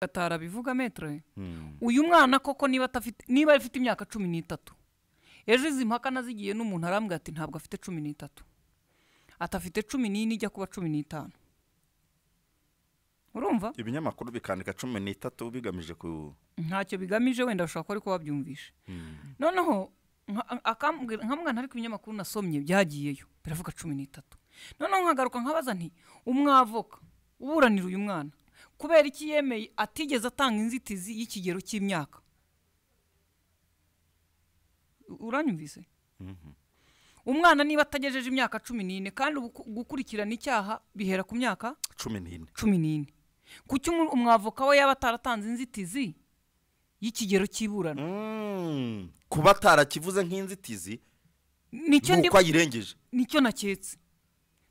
gatara bivuga metero hmm. uyu mwana koko niba niba afite imyaka cumi n'itatu ejo izi mpaka nazigiye n'umuntu arambwira ati ntabwo afite cumi n'itatu atafite cumi n'ine ijya kuba cumi n'itanu urumva ibinyamakuru bikandika cumi n'itatu bigamije ku ntacyo bigamije wenda bashobora kuba ariko babyumvishe hmm. noneho nka ariko ibinyamakuru nasomye byagiyeyo biravuga cumi n'itatu noneho nkagaruka nkabaza nti umwavoka uburanira uyu mwana kubera iki yemeye atigeze atanga inzitizi y'ikigero cy'imyaka uranyumvise mhm. umwana niba atagejeje imyaka cumi n'ine kandi gukurikirana icyaha bihera ku myaka cumi n'ine cumi n'ine kuki umwavoka we yaba ataratanze inzitizi y'ikigero cy'iburana mm. kuba atarakivuze nk'inzitizi nuko ayirengeje nicyo naketse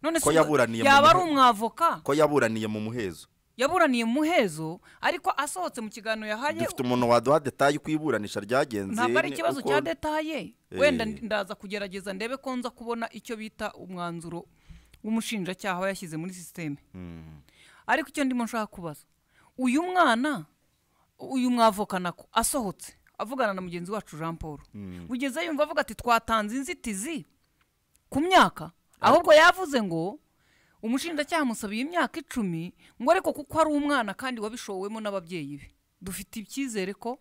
none se yaba ari umwavoka ko yaburaniye mu muhezo yaburaniye muhezo ariko asohotse mu kiganiro yahaye dufite umuntu waduha detaye uko iburanisha ryagenze ntabwo ari ikibazo cya detaye eh. wenda ndaza kugerageza ndebe ko nza kubona icyo bita umwanzuro w'umushinjacyaha yashyize muri sisiteme hmm. ariko icyo ndimo nshaka kubaza uyu mwana uyu mwavokana ko asohotse avugana na mugenzi wacu jean paul hmm. bugezeyo yumva avuga ati twatanze inzitizi ku myaka ahubwo yavuze ngo umushinjacyaha amusabiye imyaka icumi ngo ariko kuko ari umwana kandi wabishowemo n'ababyeyi be dufite icyizere ko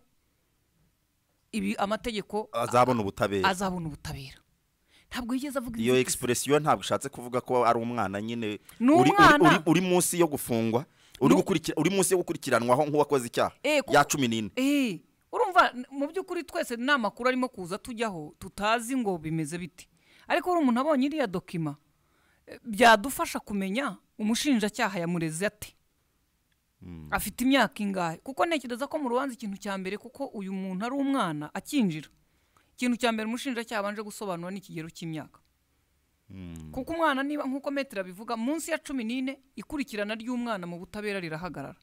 ibi amategeko azabona ubutabera azabona ubutabera ntabwo yigeze avuga iyo egisipuresiyo ntabwo ishatse kuvuga ko ari umwana nyine uri munsi yo gufungwa uri munsi yo gukurikiranwaho nk'uwakoze icyaha eh, ya cumi n'ine eh, urumva mu by'ukuri twese ni amakuru arimo kuza tujyaho tutazi ngo bimeze biti ariko umuntu abonye iriya dokima byadufasha kumenya umushinjacyaha yamureze ate hmm. afite imyaka ingahe kuko ntekereza ko mu rubanza ikintu cya mbere kuko uyu muntu ari umwana akinjira ikintu cya mbere umushinjacyaha abanje gusobanura ni ikigero cy'imyaka hmm. kuko umwana niba nk'uko metero abivuga munsi ya cumi n'ine ikurikirana ry'umwana mu butabera rirahagarara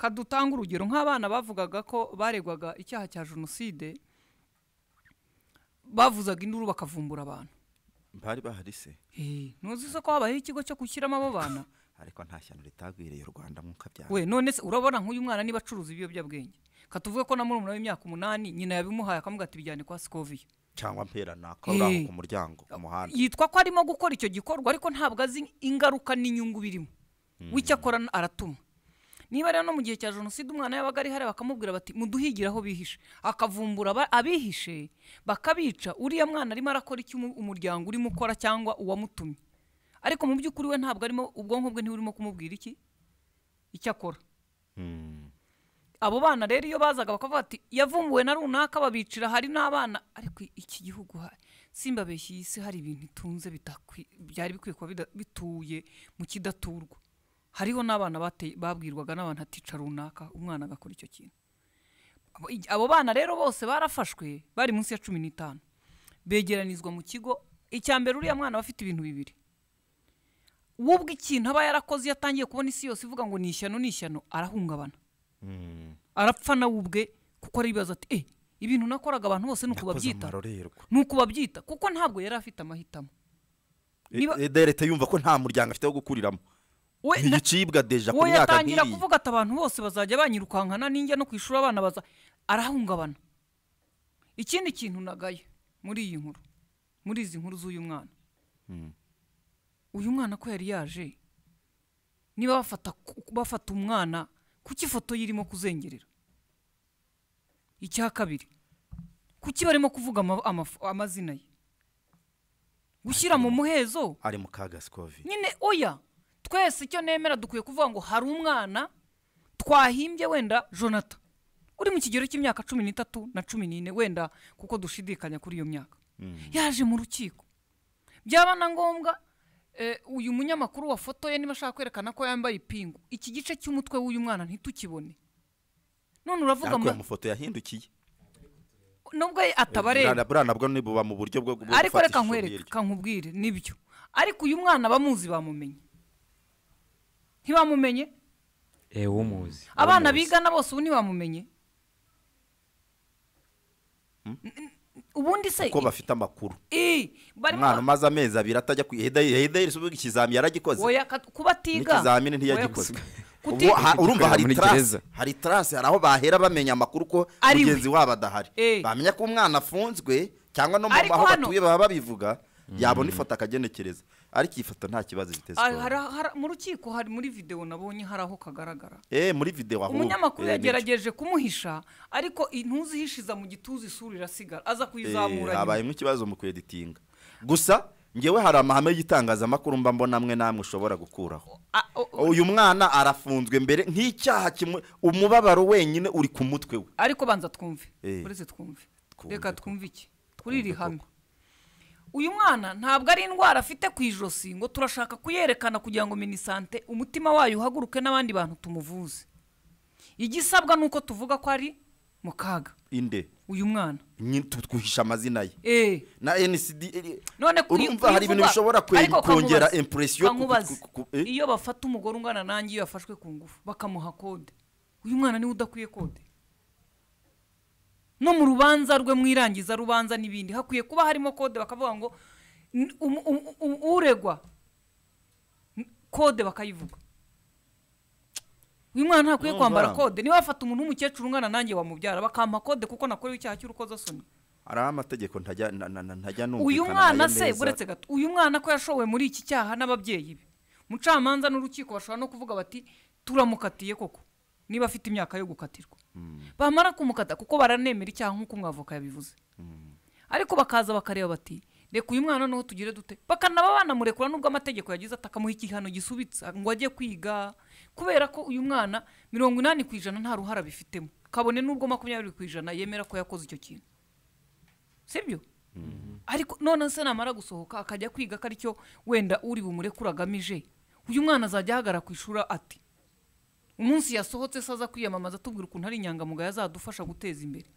kadutanga urugero nk'abana bavugaga ko baregwaga icyaha cya jenoside bavuzaga induru bakavumbura abantu mpari bahari se eh, ntuzi ko habayeho ikigo cyo gushyiramo abo bana ariko nta shyano ritagwiriye u rwanda nk'uko abyara we none se urabona nk'uyu mwana niba acuruza ibiyobyabwenge katuvuge ko na murumuna w'imyaka umunani nyina yabimuhaye akamuga ati bijyane kwa sikoviya cyangwa mpera nako eh. ku muryango ku yitwa ko arimo gukora icyo gikorwa ariko ntabwo azi ingaruka n'inyungu birimo hmm. w'icyakora aratuma niba rero no mu gihe cya jenoside umwana yabaga ari hari bakamubwira bati muduhigire aho bihishe akavumbura abihishe bakabica uriya mwana arimo arakora icyo umuryango urimo ukora cyangwa uwamutumye ariko mu by'ukuri we ntabwo arimo ubwonko bwe ntiburimo kumubwira iki icyo akora hmm. abo bana rero iyo bazaga bakavuga ati yavumbuwe na runaka babicira hari n'abana ariko iki gihugu simbabeshye iyi isi hari ibintu itunze byari bikwiye kuba bituye mu kidaturwa hariho n'abana babwirwaga n'abantu atica runaka umwana agakora icyo kintu abo bana rero bose barafashwe bari munsi ya cumi n'itanu begeranizwa mu kigo icya mbere uriya mwana aba afite ibintu bibiri we ubwo ikintu aba yarakoze iyo atangiye kubona isi yose ivuga ngo ni ishyano ni ishyano arahungabana hmm. arapfa nawe ubwe kuko aribaza ati eh, ibintu nakoraga abantu bose ni uku babyita kuko ntabwo yari afite amahitamo leta yumva ko nta muryango afite wo gukuriramo igicibwa deja ku myaka yatangira kuvuga ati abantu bose bazajya banyirukankana n'injya no kwishyura abana baza arahungabana ikindi kintu nagaye muri iyi nkuru muri izi nkuru z'uyu mwana hmm. uyu mwana ko yari yaje niba bafata umwana kuki ifoto ye irimo kuzengerera icya kabiri kuki barimo kuvuga amazina ye gushyira mu muhezo ari mu kaga sikovi nyine oya twese icyo nemera dukwiye kuvuga ngo hari umwana twahimbye wenda jonata uri mu kigero cy'imyaka cumi n'itatu na cumi n'ine wenda kuko dushidikanya kuri iyo myaka mm. yaje mu rukiko byaba na ngombwa eh, uyu munyamakuru wafotoye niba ashaka kwerekana ko yambaye ipingu iki gice cy'umutwe w'uyu mwana ntitukibone none uravuga ngo amafoto yahindukiye nubwo eh, ataba areba ariko reka nkwereke kankubwire nibyo ariko uyu mwana abamuzi bamumenye ntibamumenye eee eh, umuzi abana bigana bose ubu ntibamumenye hmm? ubundi se ko bafite amakuru umwana umaze amezi abiri atajya ku ihedayeri uvuga ikizami yaragikoze kuba atiga n'ikizamini ntiyagikoze urumva hari tarasi hari tarasi hari aho bahera bamenya amakuru ko mugenzi wabo adahari eh. bamenya ko umwana afunzwe cyangwa no mu aho batuye baba babivuga yabona ifoto akagenekereza ariko iyi foto nta kibazo biteze mu rukiko hari muri videwo nabonye hari aho kagaragara eee eh, muri videwo aho umunyamakuru eh, yagerageje kumuhisha ariko intuzi ihishiza mu gituza isura irasigara aza kuyizamura eh, habayemo ikibazo mu kweditinga gusa ngewe hari amahame y'itangazamakuru mba mbona mwe namwe ushobora gukuraho uyu mwana arafunzwe mbere nk'icyaha kimwe umubabaro wenyine uri ku mutwe we ariko banza twumve uretse twumve reka twumve iki kuri iri hame uyu mwana ntabwo ari indwara afite ku ijosi ngo turashaka kuyerekana kugira ngo minisante umutima wayo uhaguruke n'abandi bantu tumuvuze igisabwa ni uko tuvuga ko ari mu kaga inde uyu mwana twihisha amazina ye eh. na nsd eh, eh, none urumva hari ibintu bishobora kongera impresiyo iyo bafata umugore ungana nange iyo yafashwe ku ngufu bakamuha kode uyu mwana niwe udakwiye kode no mu rubanza rwe mu irangiza rubanza n'ibindi hakwiye kuba harimo kode bakavuga ngo um, um, um, uregwa kode bakayivuga uyu mwana ntakwiye kwambara kode niba wafata umuntu w'umukecuru umwana nanjye wamubyara bakampa kode kuko nakorewe icyaha cy'urukozasoni hariho amategeko ntajya numvikana uyu mwana se uretse gato uyu mwana ko yashowe muri iki cyaha n'ababyeyi be mucamanza n'urukiko bashobora no kuvuga bati turamukatiye koko niba afite imyaka yo gukatirwa bamara kumukata kuko baranemera icyaha nk'uko umwavoka yabivuze ariko bakaza bakareba bati reka uyu mwana noneho tugire dute bakanaba banamurekura n'ubwo amategeko yagize atakamuha igihano gisubitsa ngo ajye kwiga kubera ko uyu mwana mirongo inani ku ijana nta ruhara bifitemo kabone n'ubwo makumyabiri ku ijana yemera ko yakoze icyo kintu sibyo ariko none se namara gusohoka akajya kwiga ko aricyo wenda uri bumure agamije uyu mwana azajya ahagara ku ishuri ati umunsi yasohotse saza kwiyamamaza atubwira ukuntu ari inyangamugayo azadufasha guteza imbere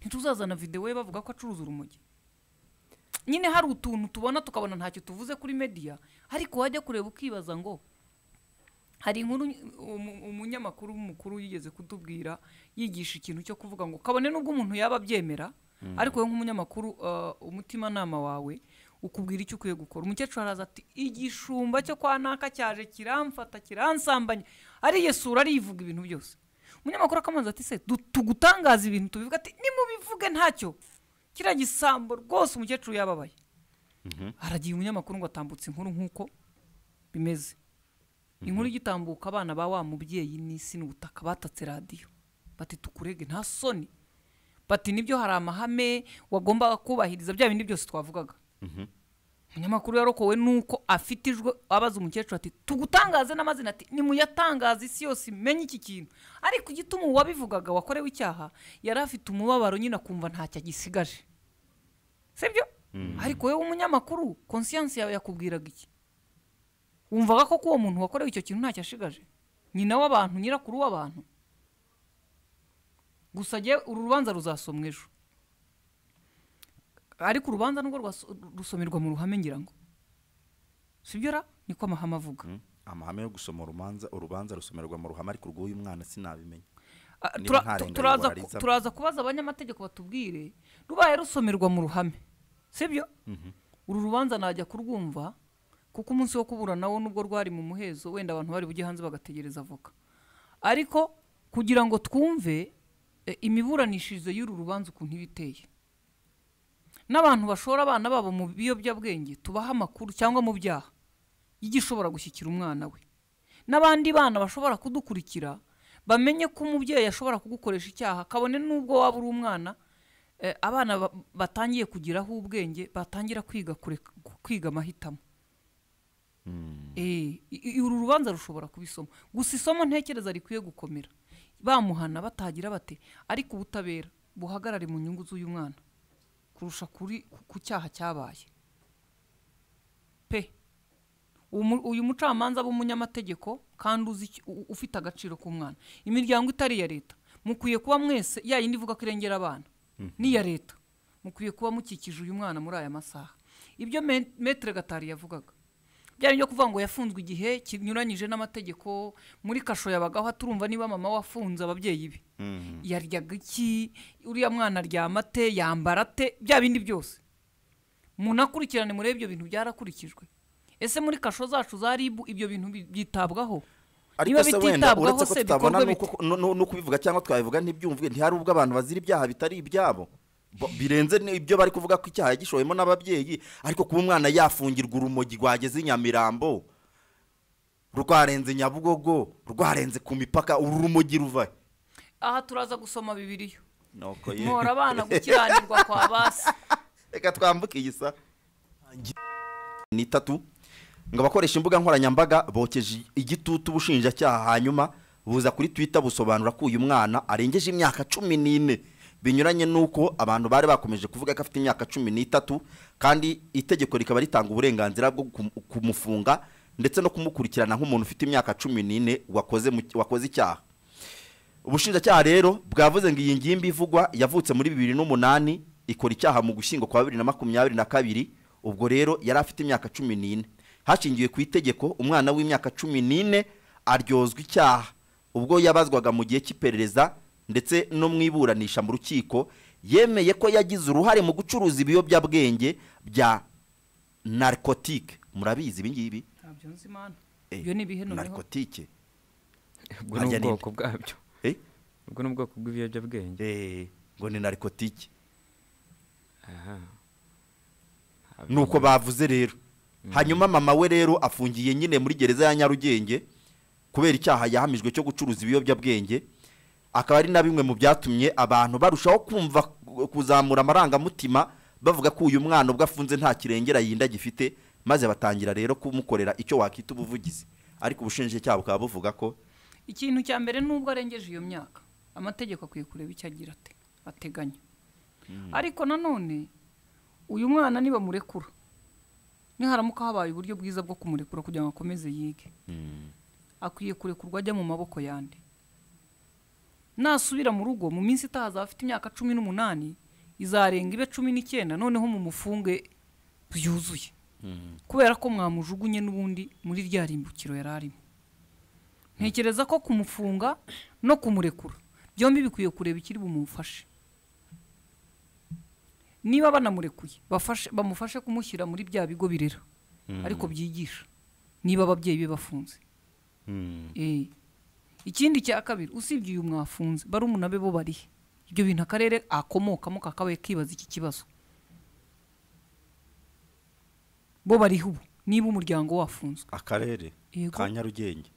ntituzazana videwo ye bavuga ko acuruza urumogi nyine hari utuntu tubona tukabona ntacyo tuvuze kuri mediya ariko wajya kureba ukibaza ngo hari inkuru umunyamakuru wumukuru yigeze kutubwira yigisha ikintu cyo kuvuga ngo kabone n'ubwo umuntu yaba abyemera hmm. ariko wowe nk'umunyamakuru uh, umutimanama wawe ukubwira icyo ukwiye gukora umukecuru araza ati igishumba cyo kwa naka cyaje kiramfata kiransambanya ariya sura ariyivuga ibintu byose umunyamakuru akamubaza ati se tugutangaza ibintu tubivuga ati nimubivuge ntacyo kiriya gisambo rwose umukecuru yababaye mhm. haragiye umunyamakuru ngo atambutse inkuru nk'uko bimeze mhm. inkuru igitambuka abana ba wa mubyeyi n'isi n'ubutaka batatse radiyo bati tukurege nta soni bati nibyo hari amahame wagombaga kubahiriza bya bindi byose twavugaga mhm. umunyamakuru yarokowe ni uko afite ijwi abaza umukecuru ati tugutangaze n'amazina ati nimuyatangaze isi yose imenye iki kintu ariko igituma uwabivugaga wakorewe icyaha yari afite umubabaro nyine akumva ntacyo agisigaje sibyo hmm. ariko wowe umunyamakuru konsiyansi yawe yakubwiraga iki wumvaga ko uwo muntu wakorewe icyo kintu ntacyo ashigaje nyina w'abantu nyirakuru w'abantu gusa uru rubanza ruzasomwa ejo ariko urubanza nubwo rusomerwa mu ruhame ngira ngo sibyo ra niko amahame avuga hmm? amahame yo gusoma urubanza urubanza rusomerwa mu ruhame ariko rw’uyu mwana sinabimenya ah, turaza kubaza abanyamategeko batubwire rubaye rusomerwa mu ruhame sibyo mhm. uru rubanza najya kurwumva kuko umunsi wo kubura nawo nubwo rwari mu muhezo wenda abantu bari bujye hanze bagategereza avoka ariko kugira ngo twumve eh, imiburanishirize y'uru rubanza ukuntu iba iteye n'abantu bashora abana babo mu biyobyabwenge tubaha amakuru cyangwa mu byaha y'igishobora gushyikira umwana we n'abandi bana bashobora kudukurikira bamenye ko umubyeyi ashobora kugukoresha icyaha kabone n'ubwo waba uri umwana eh, abana batangiye kugiraho ubwenge batangira kwiga kwiga amahitamo hmm. eh, uru rubanza rushobora kubisoma gusa isomo ntekereza rikwiye gukomera bamuhana batagira bate ariko ubutabera buhagarare mu nyungu z'uyu mwana kurusha kuri ku cyaha cyabaye pe uyu mucamanza w'umunyamategeko kandi uzi ufite agaciro k'umwana imiryango itari iya leta mukwiye kuba mwese yayindi ivuga ko irengera abana mhm. n'iya leta mukwiye kuba mukikije uyu mwana muri aya masaha ibyo metere gatari yavugaga byari byo kuvuga ngo yafunzwe igihe kinyuranyije n'amategeko muri kasho yabagaho turumva niba mama wafunze ababyeyi be mhm. yaryaga iki uriya mwana aryama ate yambara ate bya bindi byose munakurikirane muri ibyo bintu byarakurikijwe ese muri kasho zacu za ribu ibyo bintu byitabwaho ariko se wenda uretse ko tutabona n'uko ubivuga cyangwa twabivuga ntibyumvwe ntihari ubwo abantu bazira ibyaha bitari ibyabo birenze ibyo bari kuvuga ko icyaha gishowemo n'ababyeyi ariko kuba umwana yafungirwa urumogi rwageze i nyamirambo rwarenze nyabugogo rwarenze ku mipaka uru rumogi ruvahe aha turaza gusoma bibiriyo nkora abana gukiranirwa kwa basi reka twambuke iyi sa ni itatu ngo abakoresha imbuga nkoranyambaga bokeje igitutu ubushinjacyaha hanyuma buza kuri twita busobanura ko uyu mwana arengeje imyaka cumi n'ine binyuranye n'uko abantu bari bakomeje kuvuga ko afite imyaka cumi n'itatu kandi itegeko rikaba ritanga uburenganzira bwo kumufunga ndetse no kumukurikirana nk'umuntu ufite imyaka cumi n'ine wakoze wakoze icyaha ubushinjacyaha rero bwavuze ngo iyi ngimbi ivugwa yavutse muri bibiri n'umunani ikora icyaha mu gushyingo kwa bibiri na makumyabiri na kabiri ubwo rero yari afite imyaka cumi n'ine hashingiwe ku itegeko umwana w'imyaka cumi n'ine aryozwa icyaha ubwo yabazwaga mu gihe cy'iperereza ndetse no mu iburanisha mu rukiko yemeye ko yagize uruhare mu gucuruza ibiyobyabwenge bya narikotike murabizi ibi ngibi eh, narikotike ubwo ni ubwoko bwabyo eh? ubwo ni ubwoko bw'ibiyobyabwenge eh, ngo ni narikotike nuko bavuze rero mm. hanyuma mama we rero afungiye nyine muri gereza ya nyarugenge kubera icyaha yahamijwe cyo gucuruza ibiyobyabwenge akaba ari na bimwe mu byatumye abantu barushaho kumva kuzamura amarangamutima bavuga ko uyu mwana ubwo afunze nta kirengera yinda gifite maze batangira rero kumukorera icyo wakita ubuvugizi ariko ubushinjacyaha bukaba buvuga ko ikintu cya mbere n'ubwo arengeje iyo myaka amategeko akwiye kureba icyo agira ate ateganya hmm. ariko nanone uyu mwana niba nibamurekura niharamuka habaye uburyo bwiza bwo kumurekura kugira ngo akomeze yige hmm. akwiye kurekurwa ajya mu maboko yandi nasubira mu rugo mu minsi itaha afite imyaka cumi n'umunani izarenga ibe cumi n'icyenda noneho mu mufunge byuzuye hmm. kubera ko mwamujugunye n'ubundi muri rya rimbukiro yari arimo ntekereza ko kumufunga no kumurekura byombi bikwiye kureba ikiri bumufashe niba banamurekuye bamufashe kumushyira muri bya bigo birera hmm. ariko byigisha niba ababyeyi be bafunze hmm. eh. ikindi cya kabiri usibye uyu mwafunze barumuna be bo barihe ibyo bintu akarere akomokamo kakabaye kibaza iki kibazo bo bariho ubu niba umuryango wafunzwe akarere ka nyarugenge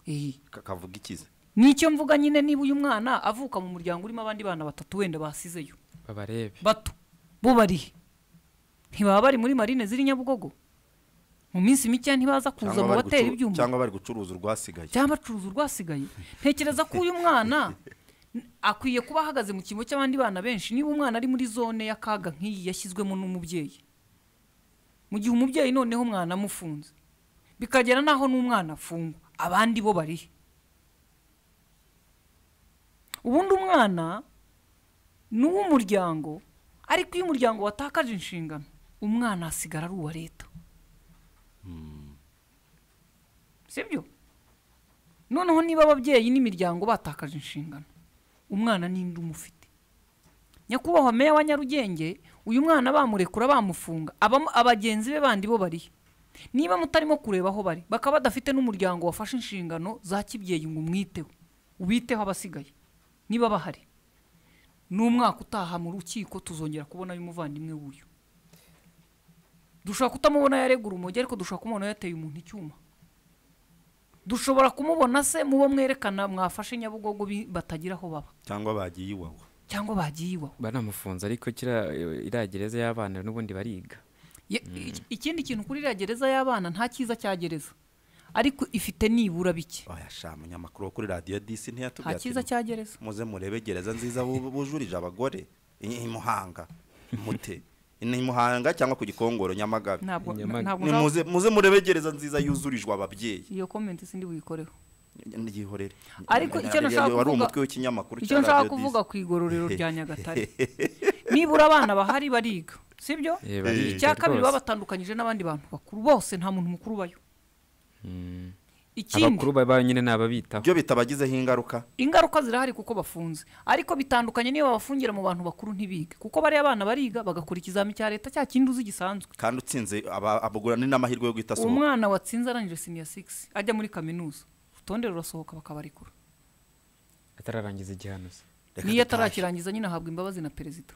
kakavuga ikize nicyo mvuga nyine niba uyu mwana avuka mu muryango urimo abandi bana batatu wenda basizeyo babarebe bato bo barihe ntibaba bari muri marine ziri nyabugogo mu minsi mikeya ntibaza kuza mu batera ibyuma cyangwa bari gucuruza urwasigaye cyangwa bacuruza urwasigaye ntekereza ko uyu mwana akwiye kuba ahagaze mu cyimbo cy'abandi bana benshi niba umwana ari muri zone y'akaga nk'iyi yashyizwemo n'umubyeyi mu gihe umubyeyi noneho umwana amufunze bikagera n'aho n'umwana afungwa abandi bo bari ubundi umwana ni uw'umuryango ariko iyo umuryango watakaje inshingano umwana asigara ari uwa leta Hmm. sibyo noneho niba ababyeyi n'imiryango batakaje inshingano umwana n'indi umufite nyakubahwa meya wa nyarugenge uyu mwana bamurekura bamufunga abagenzi be bandi bo barihe niba mutarimo kureba aho bari bakaba badafite n'umuryango wafashe inshingano za kibyeyi ngo umwiteho ubiteho abasigaye niba bahari n'umwaka utaha mu rukiko tuzongera kubona y'umuvandimwe w'uyu dushobora kutamubona yaregura umujyi ariko dushobora kumubona yateye umuntu icyuma dushobora kumubona se mubo mwerekana mwafashe nyabugogo batagira aho baba cyangwa bagiye iwawe cyangwa bagiye iwawe banamufunze ariko iriya gereza y'abana n'ubundi bariga hmm. ikindi kintu kuri iriya gereza y'abana nta cyiza cya gereza ariko ifite nibura bike bayashaka umunyamakuru wo kuri radiyo disi ntiyatubwira nta cyiza cya gereza muze murebe gereza nziza bujurije abagore i mute ni muhanga cyangwa ku gikongoro nyamagabe muze murebe gereza nziza yuzurijwe ababyeyi iyo komenti sindi buyikoreho ntiyihorere ariko icyo nshaka kuvuga ku igororero rya nyagatare nibura abana bahari bariga sibyo eh, icya kabiri babatandukanyije n'abandi bantu bakuru bose nta muntu mukuru bayo hmm. abakuru babaye nyine ni ababitaho byo bitabagizeho ingaruka ingaruka zirahari kuko bafunze ariko bitandukanye niba babafungira mu bantu bakuru ntibige kuko bariya abana bariga bagakora ikizami cya leta cya kindi uzi gisanzwe kandi utsinze abagura ni n'amahirwe yo guhita asohoka umwana watsinze arangije siniya sigisi ajya muri kaminuza urutonde rurasohoka bakabarekura atararangiza igihano se niyo atarakirangiza nyine ahabwa imbabazi na perezida